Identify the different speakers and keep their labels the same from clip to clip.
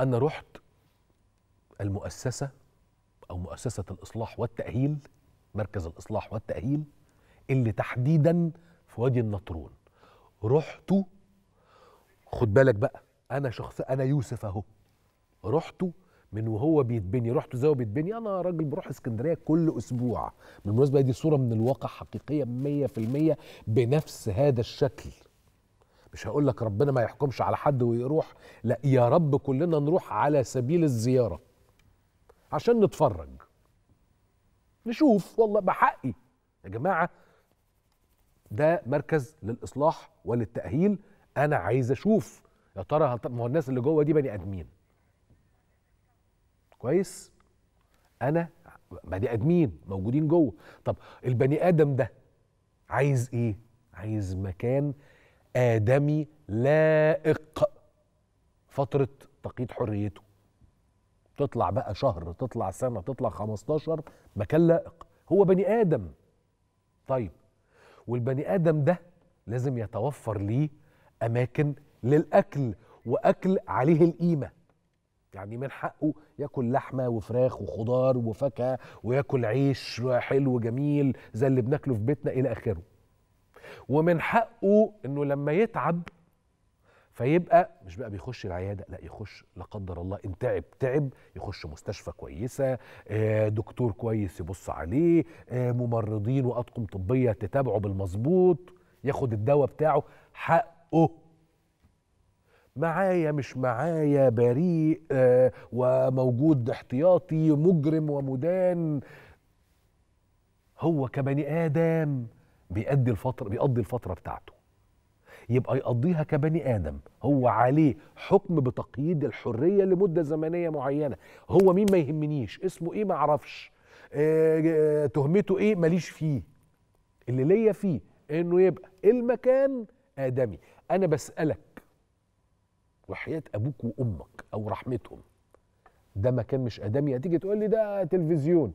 Speaker 1: أنا رحت المؤسسة أو مؤسسة الإصلاح والتأهيل مركز الإصلاح والتأهيل اللي تحديدا في وادي النطرون رحت خد بالك بقى أنا شخص أنا يوسف أهو رحت من وهو بيتبني رحت زي بيتبني انا راجل بروح اسكندريه كل اسبوع بالمناسبه دي صوره من الواقع حقيقيه 100% بنفس هذا الشكل مش هقول لك ربنا ما يحكمش على حد ويروح لا يا رب كلنا نروح على سبيل الزيارة عشان نتفرج نشوف والله بحقي يا جماعة ده مركز للإصلاح وللتأهيل أنا عايز أشوف يا ترى ما هو الناس اللي جوه دي بني آدمين كويس أنا بني آدمين موجودين جوه طب البني آدم ده عايز إيه عايز مكان آدمي لائق فترة تقييد حريته تطلع بقى شهر تطلع سنة تطلع 15 مكان لائق هو بني آدم طيب والبني آدم ده لازم يتوفر ليه أماكن للأكل وأكل عليه القيمة يعني من حقه ياكل لحمه وفراخ وخضار وفاكهه وياكل عيش حلو جميل زي اللي بناكله في بيتنا الى اخره ومن حقه انه لما يتعب فيبقى مش بقى بيخش العياده لا يخش لا قدر الله ان تعب تعب يخش مستشفى كويسه آه، دكتور كويس يبص عليه آه، ممرضين واطقم طبيه تتابعه بالمظبوط ياخد الدواء بتاعه حقه معايا مش معايا بريء آه، وموجود احتياطي مجرم ومدان هو كبني ادم بيأدي الفترة بيقضي الفترة بتاعته يبقى يقضيها كبني آدم هو عليه حكم بتقييد الحرية لمدة زمنية معينة هو مين ما يهمنيش اسمه ايه ما اعرفش آه، آه، تهمته ايه ماليش فيه اللي ليا فيه انه يبقى المكان آدمي أنا بسألك وحياة أبوك وأمك أو رحمتهم ده مكان مش آدمي هتيجي تقول لي ده تلفزيون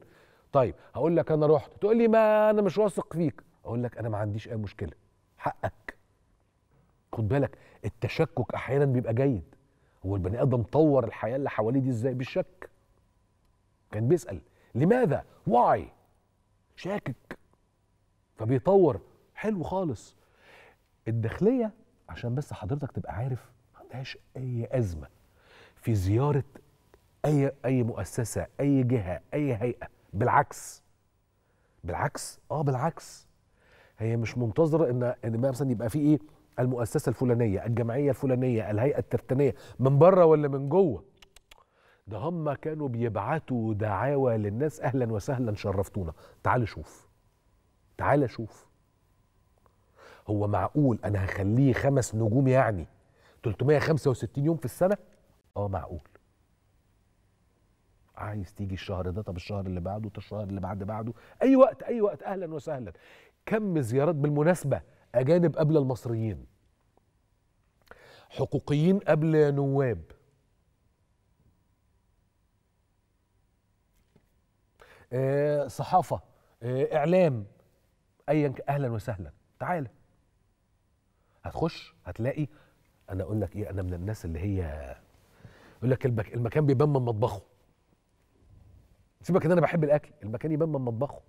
Speaker 1: طيب هقول لك أنا رحت تقول لي ما أنا مش واثق فيك اقول لك انا ما عنديش اي مشكله حقك خد بالك التشكك احيانا بيبقى جيد هو البني ادم طور الحياه اللي حواليه دي ازاي بالشك كان بيسال لماذا واي شاكك فبيطور حلو خالص الداخليه عشان بس حضرتك تبقى عارف ما عندهاش اي ازمه في زياره اي اي مؤسسه اي جهه اي هيئه بالعكس بالعكس اه بالعكس هي مش منتظره ان ان مثلا يبقى في ايه المؤسسه الفلانيه الجمعيه الفلانيه الهيئه الترتانية، من بره ولا من جوه ده هم كانوا بيبعتوا دعاوى للناس اهلا وسهلا شرفتونا تعال شوف تعال شوف هو معقول انا هخليه خمس نجوم يعني 365 يوم في السنه اه معقول عايز تيجي الشهر ده طب الشهر اللي بعده طب الشهر اللي بعد بعده اي وقت اي وقت اهلا وسهلا كم زيارات بالمناسبة أجانب قبل المصريين حقوقيين قبل نواب آه، صحافة آه، إعلام أيا أهلا وسهلا تعالى هتخش هتلاقي أنا أقول لك إيه أنا من الناس اللي هي يقول لك المكان بيبان من مطبخه سيبك ان انا بحب الاكل المكان يبان من مطبخه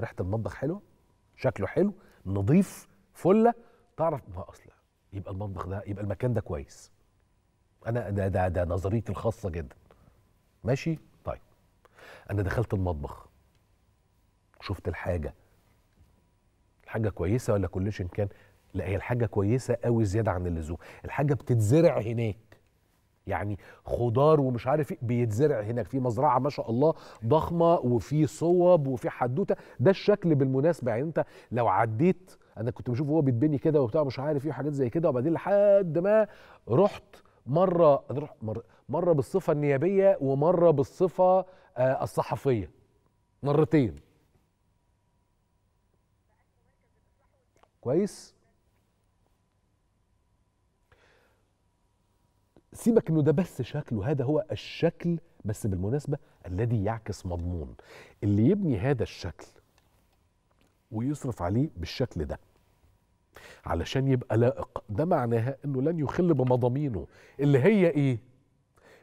Speaker 1: ريحه المطبخ حلوه شكله حلو نظيف فله تعرف ما اصلا يبقى المطبخ ده يبقى المكان ده كويس انا ده ده ده نظريتي الخاصه جدا ماشي طيب انا دخلت المطبخ شفت الحاجه الحاجه كويسه ولا كلشن كان لا هي الحاجه كويسه قوي زياده عن اللزوم الحاجه بتتزرع هناك يعني خضار ومش عارف ايه بيتزرع هناك في مزرعه ما شاء الله ضخمه وفي صوب وفي حدوته ده الشكل بالمناسبه يعني انت لو عديت انا كنت بشوف هو بيتبني كده وبتاع مش عارف ايه وحاجات زي كده وبعدين لحد ما رحت مره مره مره بالصفه النيابيه ومره بالصفه آه، الصحفيه مرتين كويس سيبك انه ده بس شكله هذا هو الشكل بس بالمناسبه الذي يعكس مضمون اللي يبني هذا الشكل ويصرف عليه بالشكل ده علشان يبقى لائق ده معناها انه لن يخل بمضامينه اللي هي ايه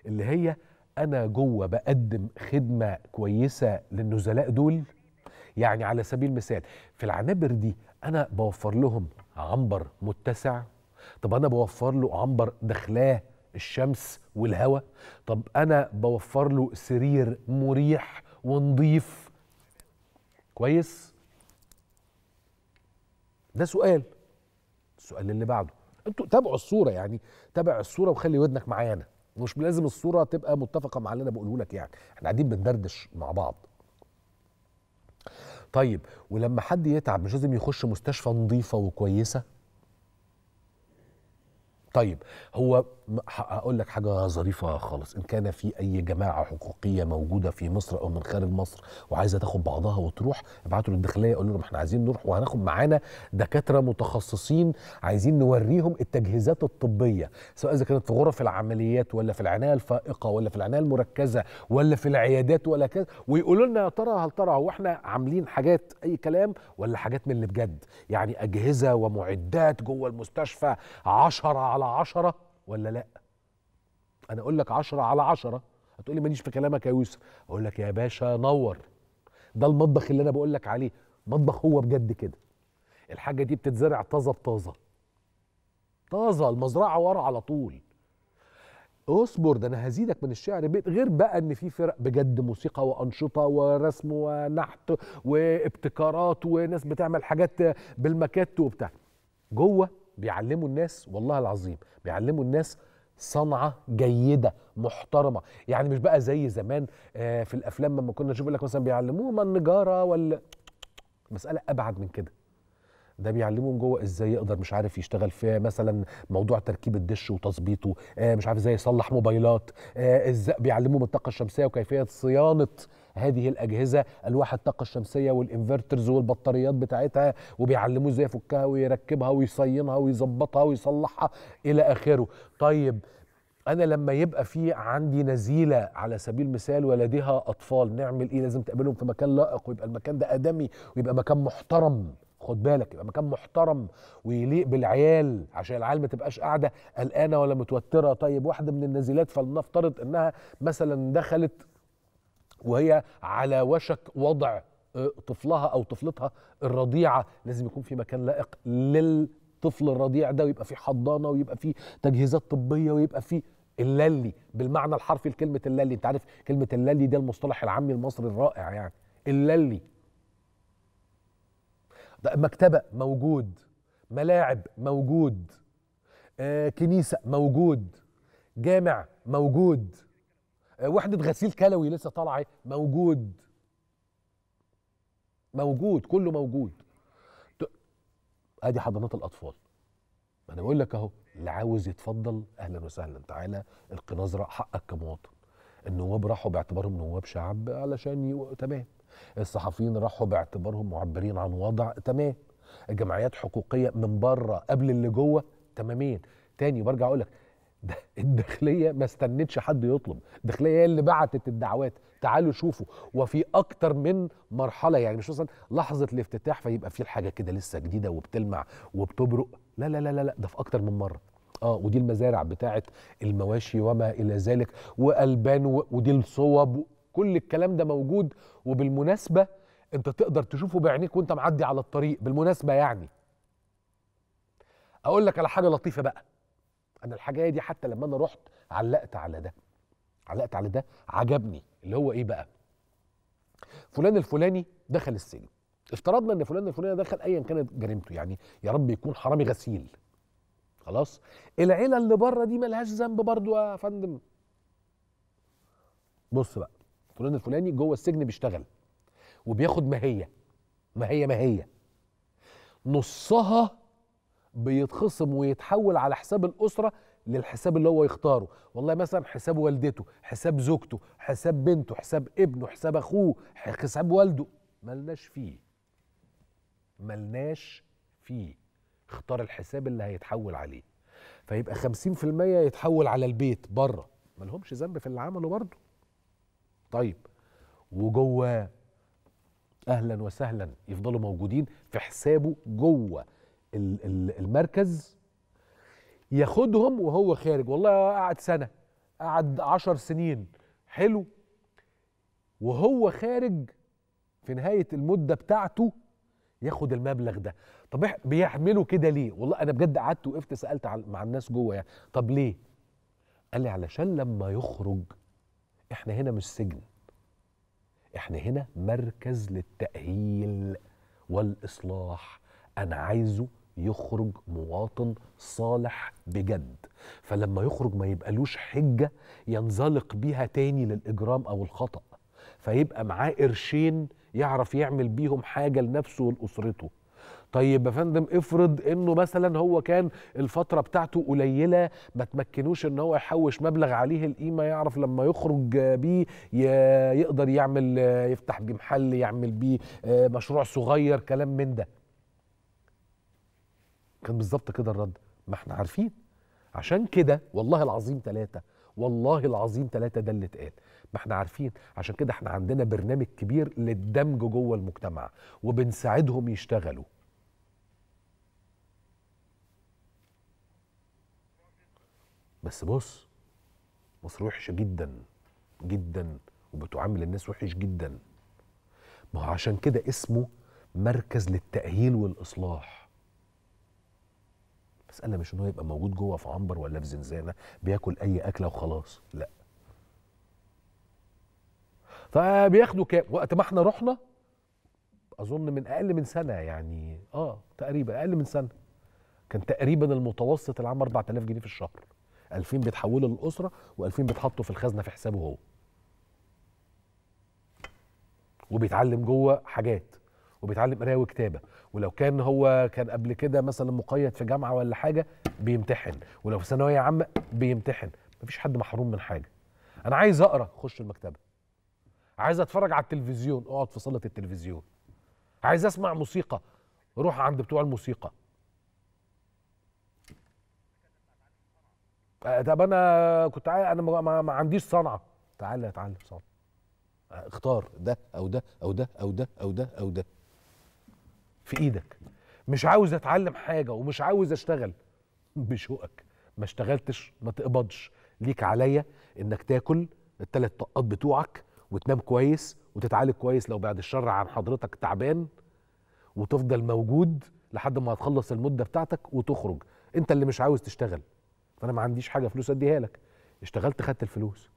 Speaker 1: اللي هي انا جوه بقدم خدمه كويسه للنزلاء دول يعني على سبيل المثال في العنابر دي انا بوفر لهم عنبر متسع طب انا بوفر له عنبر دخلاه الشمس والهواء طب انا بوفر له سرير مريح ونضيف كويس ده سؤال السؤال اللي بعده انتوا تابعوا الصوره يعني تابع الصوره وخلي ودنك معايا انا مش لازم الصوره تبقى متفقه مع اللي انا بقوله لك يعني احنا قاعدين بندردش مع بعض طيب ولما حد يتعب مش لازم يخش مستشفى نظيفه وكويسه طيب هو هقول لك حاجه ظريفه خالص ان كان في اي جماعه حقوقيه موجوده في مصر او من خارج مصر وعايزه تاخد بعضها وتروح ابعتوا للداخليه قول لهم احنا عايزين نروح وهناخد معانا دكاتره متخصصين عايزين نوريهم التجهيزات الطبيه سواء اذا كانت في غرف العمليات ولا في العنايه الفائقه ولا في العنايه المركزه ولا في العيادات ولا كذا ويقولوا لنا يا ترى هل ترى هو احنا عاملين حاجات اي كلام ولا حاجات من اللي بجد يعني اجهزه ومعدات جوه المستشفى 10 على 10 ولا لا انا اقول لك عشرة على عشرة هتقول لي ماليش في كلامك يا يوسف اقول لك يا باشا نور ده المطبخ اللي انا بقول لك عليه مطبخ هو بجد كده الحاجه دي بتتزرع طازه بطازه طازه المزرعه ورا على طول اصبر ده انا هزيدك من الشعر بيت غير بقى ان في فرق بجد موسيقى وانشطه ورسم ونحت وابتكارات وناس بتعمل حاجات بالمكات وبتاع جوه بيعلموا الناس والله العظيم بيعلموا الناس صنعه جيده محترمه يعني مش بقى زي زمان آه، في الافلام لما كنا نشوف لك مثلا بيعلموهم النجاره ولا مساله ابعد من كده ده بيعلمهم جوه ازاي يقدر مش عارف يشتغل في مثلا موضوع تركيب الدش وتظبيطه آه مش عارف ازاي يصلح موبايلات آه ازاي بيعلمهم الطاقه الشمسيه وكيفيه صيانه هذه الاجهزه الواحد الطاقه الشمسيه والانفرترز والبطاريات بتاعتها وبيعلموه ازاي يفكها ويركبها ويصينها ويظبطها ويصلحها الى اخره طيب انا لما يبقى في عندي نزيله على سبيل المثال ولديها اطفال نعمل ايه لازم تقابلهم في مكان لائق ويبقى المكان ده ادمي ويبقى مكان محترم خد بالك يبقى مكان محترم ويليق بالعيال عشان العيال ما تبقاش قاعده قلقانه ولا متوتره طيب واحده من النزيلات فلنفترض انها مثلا دخلت وهي على وشك وضع آه، طفلها او طفلتها الرضيعه لازم يكون في مكان لائق للطفل الرضيع ده ويبقى في حضانه ويبقى في تجهيزات طبيه ويبقى في اللالي بالمعنى الحرفي لكلمه اللالي انت عارف كلمه اللالي ده المصطلح العامي المصري الرائع يعني اللالي ده مكتبه موجود ملاعب موجود آه كنيسه موجود جامع موجود آه، وحده غسيل كلوي لسه طالعه موجود موجود كله موجود ادي حضانات الاطفال انا بقول لك اهو اللي عاوز يتفضل اهلا وسهلا تعالى القنازره حقك كمواطن النواب راحوا باعتبارهم نواب شعب علشان يو... تمام الصحفيين راحوا باعتبارهم معبرين عن وضع تمام الجمعيات حقوقيه من بره قبل اللي جوه تمامين تاني برجع اقول لك ده الداخليه ما استنتش حد يطلب الداخليه هي اللي بعتت الدعوات تعالوا شوفوا وفي اكتر من مرحله يعني مش مثلا لحظه الافتتاح فيبقى في حاجه كده لسه جديده وبتلمع وبتبرق لا لا لا لا ده في اكتر من مره اه ودي المزارع بتاعه المواشي وما الى ذلك والبان ودي الصوب كل الكلام ده موجود وبالمناسبه انت تقدر تشوفه بعينيك وانت معدي على الطريق بالمناسبه يعني اقول لك على حاجه لطيفه بقى انا الحاجه دي حتى لما انا رحت علقت على ده علقت على ده عجبني اللي هو ايه بقى فلان الفلاني دخل السجن افترضنا ان فلان الفلاني دخل ايا كانت جريمته يعني يا رب يكون حرامي غسيل خلاص العيله اللي بره دي ملهاش ذنب برضو يا فندم بص بقى فلان الفلاني جوه السجن بيشتغل وبياخد ما ما هي هي ما هي نصها بيتخصم ويتحول على حساب الاسره للحساب اللي هو يختاره والله مثلا حساب والدته حساب زوجته حساب بنته حساب ابنه حساب اخوه حساب والده ملناش فيه ملناش فيه اختار الحساب اللي هيتحول عليه فيبقى 50% يتحول على البيت بره ملهمش ذنب في اللي عمله برضه طيب وجوه اهلا وسهلا يفضلوا موجودين في حسابه جوه المركز ياخدهم وهو خارج والله قعد سنه قعد عشر سنين حلو وهو خارج في نهايه المده بتاعته ياخد المبلغ ده طب بيعملوا كده ليه والله انا بجد قعدت وقفت سالت مع الناس جوه يعني طب ليه قال لي علشان لما يخرج احنا هنا مش سجن احنا هنا مركز للتاهيل والاصلاح انا عايزه يخرج مواطن صالح بجد فلما يخرج ما يبقالوش حجة ينزلق بيها تاني للإجرام أو الخطأ فيبقى معاه قرشين يعرف يعمل بيهم حاجة لنفسه ولأسرته طيب يا فندم افرض انه مثلا هو كان الفتره بتاعته قليله ما تمكنوش ان هو يحوش مبلغ عليه القيمه يعرف لما يخرج بيه يقدر يعمل يفتح بيه محل يعمل بيه آه، مشروع صغير كلام من ده كان بالظبط كده الرد ما احنا عارفين عشان كده والله العظيم ثلاثة والله العظيم ثلاثة ده اللي اتقال ما احنا عارفين عشان كده احنا عندنا برنامج كبير للدمج جوه المجتمع وبنساعدهم يشتغلوا بس بص مصر وحشة جدا جدا وبتعامل الناس وحش جدا ما هو عشان كده اسمه مركز للتأهيل والإصلاح انا مش ان هو يبقى موجود جوه في عنبر ولا في زنزانه بياكل اي اكله وخلاص لا فبياخدوا كام وقت ما احنا رحنا اظن من اقل من سنه يعني اه تقريبا اقل من سنه كان تقريبا المتوسط العام 4000 جنيه في الشهر 2000 بيتحولوا للاسره و2000 بيتحطوا في الخزنه في حسابه هو وبيتعلم جوه حاجات وبيتعلم قرايه وكتابه ولو كان هو كان قبل كده مثلا مقيد في جامعه ولا حاجه بيمتحن ولو في ثانويه عامه بيمتحن مفيش حد محروم من حاجه
Speaker 2: انا عايز اقرا
Speaker 1: خش المكتبه عايز اتفرج على التلفزيون اقعد في صاله التلفزيون عايز اسمع موسيقى روح عند بتوع الموسيقى آه، طب انا كنت انا ما عنديش صنعه تعالى اتعلم صنعه آه، اختار ده او ده او ده او ده او ده او ده في ايدك مش عاوز اتعلم حاجه ومش عاوز اشتغل بشوقك ما اشتغلتش ما تقبضش ليك عليا انك تاكل الثلاث طقات بتوعك وتنام كويس وتتعالج كويس لو بعد الشر عن حضرتك تعبان وتفضل موجود لحد ما هتخلص المده بتاعتك وتخرج انت اللي مش عاوز تشتغل فانا ما عنديش حاجه فلوس اديها لك اشتغلت خدت الفلوس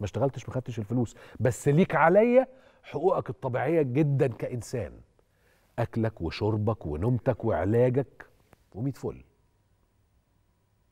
Speaker 1: ما اشتغلتش ما خدتش الفلوس بس ليك عليا حقوقك الطبيعيه جدا كانسان اكلك وشربك ونومتك وعلاجك وميت فل